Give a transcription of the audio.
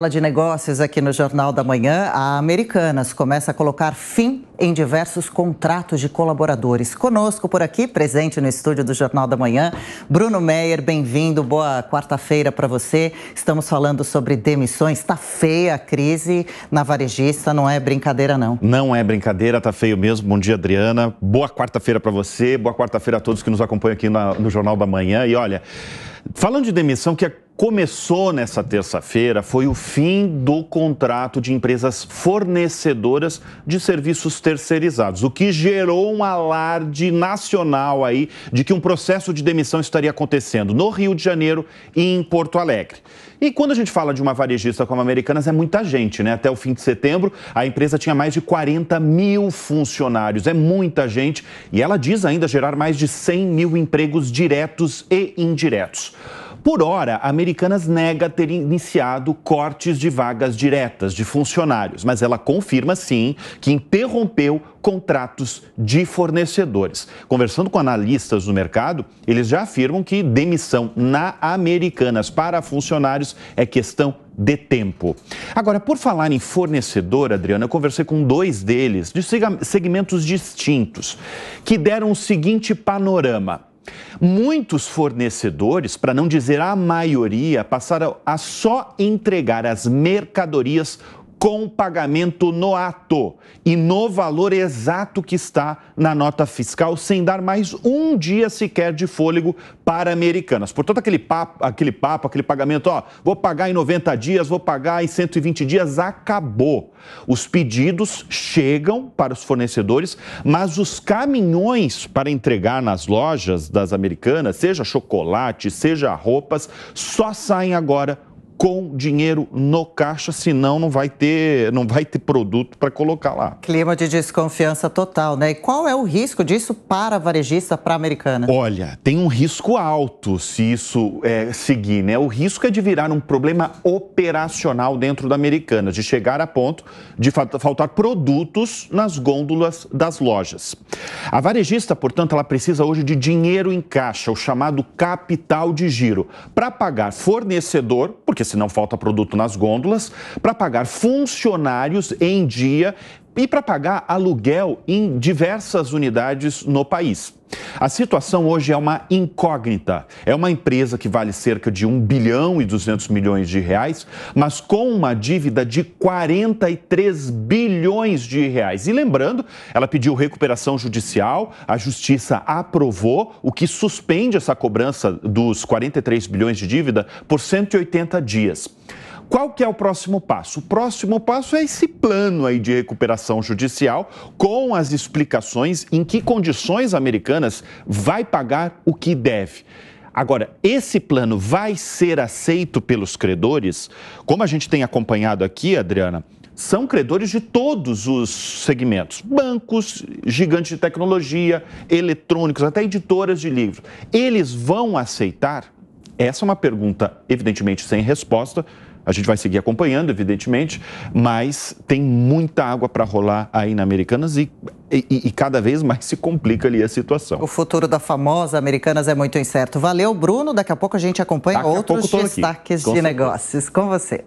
Fala de negócios aqui no Jornal da Manhã, a Americanas começa a colocar fim em diversos contratos de colaboradores. Conosco por aqui, presente no estúdio do Jornal da Manhã, Bruno Meyer, bem-vindo, boa quarta-feira para você. Estamos falando sobre demissões, Está feia a crise na varejista, não é brincadeira não. Não é brincadeira, tá feio mesmo. Bom dia, Adriana. Boa quarta-feira para você, boa quarta-feira a todos que nos acompanham aqui na, no Jornal da Manhã. E olha, falando de demissão, que é começou nessa terça-feira foi o fim do contrato de empresas fornecedoras de serviços terceirizados, o que gerou um alarde nacional aí de que um processo de demissão estaria acontecendo no Rio de Janeiro e em Porto Alegre. E quando a gente fala de uma varejista como a Americanas, é muita gente, né? Até o fim de setembro, a empresa tinha mais de 40 mil funcionários, é muita gente, e ela diz ainda gerar mais de 100 mil empregos diretos e indiretos. Por hora, a Americanas Americanas nega ter iniciado cortes de vagas diretas de funcionários, mas ela confirma sim que interrompeu contratos de fornecedores. Conversando com analistas do mercado, eles já afirmam que demissão na Americanas para funcionários é questão de tempo. Agora, por falar em fornecedor, Adriana, eu conversei com dois deles, de segmentos distintos, que deram o seguinte panorama. Muitos fornecedores, para não dizer a maioria, passaram a só entregar as mercadorias com pagamento no ato e no valor exato que está na nota fiscal, sem dar mais um dia sequer de fôlego para Americanas. Portanto, aquele papo, aquele, papo, aquele pagamento, ó, vou pagar em 90 dias, vou pagar em 120 dias, acabou. Os pedidos chegam para os fornecedores, mas os caminhões para entregar nas lojas das Americanas, seja chocolate, seja roupas, só saem agora com dinheiro no caixa, senão não vai ter, não vai ter produto para colocar lá. Clima de desconfiança total, né? E qual é o risco disso para a varejista, para a americana? Olha, tem um risco alto se isso é, seguir, né? O risco é de virar um problema operacional dentro da americana, de chegar a ponto de faltar produtos nas gôndolas das lojas. A varejista, portanto, ela precisa hoje de dinheiro em caixa, o chamado capital de giro, para pagar fornecedor, porque se não falta produto nas gôndolas, para pagar funcionários em dia e para pagar aluguel em diversas unidades no país. A situação hoje é uma incógnita. É uma empresa que vale cerca de 1 bilhão e 200 milhões de reais, mas com uma dívida de 43 bilhões de reais. E lembrando, ela pediu recuperação judicial, a justiça aprovou, o que suspende essa cobrança dos 43 bilhões de dívida por 180 dias. Qual que é o próximo passo? O próximo passo é esse plano aí de recuperação judicial com as explicações em que condições americanas vai pagar o que deve. Agora, esse plano vai ser aceito pelos credores? Como a gente tem acompanhado aqui, Adriana, são credores de todos os segmentos: bancos, gigantes de tecnologia, eletrônicos, até editoras de livros. Eles vão aceitar? Essa é uma pergunta, evidentemente, sem resposta, a gente vai seguir acompanhando, evidentemente, mas tem muita água para rolar aí na Americanas e, e, e, cada vez mais se complica ali a situação. O futuro da famosa Americanas é muito incerto. Valeu, Bruno. Daqui a pouco a gente acompanha Daqui outros destaques de negócios. Com você.